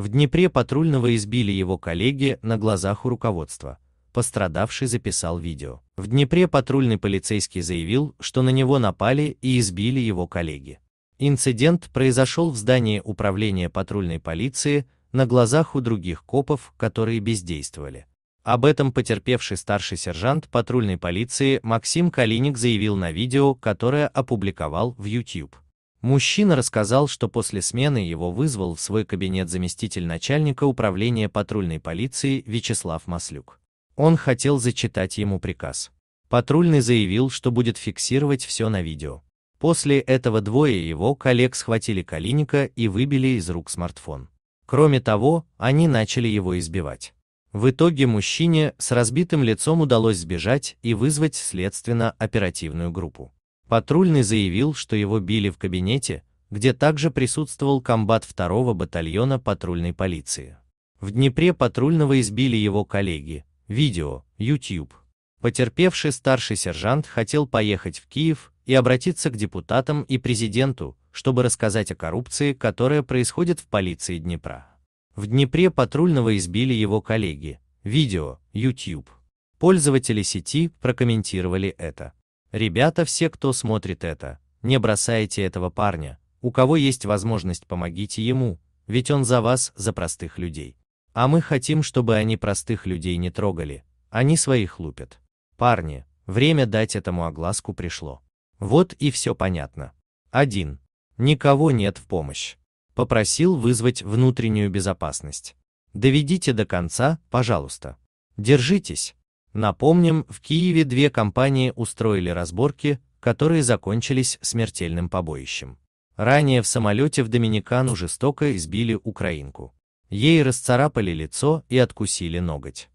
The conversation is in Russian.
В Днепре патрульного избили его коллеги на глазах у руководства. Пострадавший записал видео. В Днепре патрульный полицейский заявил, что на него напали и избили его коллеги. Инцидент произошел в здании управления патрульной полиции на глазах у других копов, которые бездействовали. Об этом потерпевший старший сержант патрульной полиции Максим Калиник заявил на видео, которое опубликовал в YouTube. Мужчина рассказал, что после смены его вызвал в свой кабинет заместитель начальника управления патрульной полиции Вячеслав Маслюк. Он хотел зачитать ему приказ. Патрульный заявил, что будет фиксировать все на видео. После этого двое его коллег схватили Калиника и выбили из рук смартфон. Кроме того, они начали его избивать. В итоге мужчине с разбитым лицом удалось сбежать и вызвать следственно-оперативную группу. Патрульный заявил, что его били в кабинете, где также присутствовал комбат 2 батальона патрульной полиции. В Днепре патрульного избили его коллеги. Видео, YouTube. Потерпевший старший сержант хотел поехать в Киев и обратиться к депутатам и президенту, чтобы рассказать о коррупции, которая происходит в полиции Днепра. В Днепре патрульного избили его коллеги. Видео, YouTube. Пользователи сети прокомментировали это. Ребята, все, кто смотрит это, не бросайте этого парня, у кого есть возможность помогите ему, ведь он за вас, за простых людей. А мы хотим, чтобы они простых людей не трогали, они своих лупят. Парни, время дать этому огласку пришло. Вот и все понятно. 1. Никого нет в помощь. Попросил вызвать внутреннюю безопасность. Доведите до конца, пожалуйста. Держитесь, Напомним, в Киеве две компании устроили разборки, которые закончились смертельным побоищем. Ранее в самолете в Доминикану жестоко избили украинку. Ей расцарапали лицо и откусили ноготь.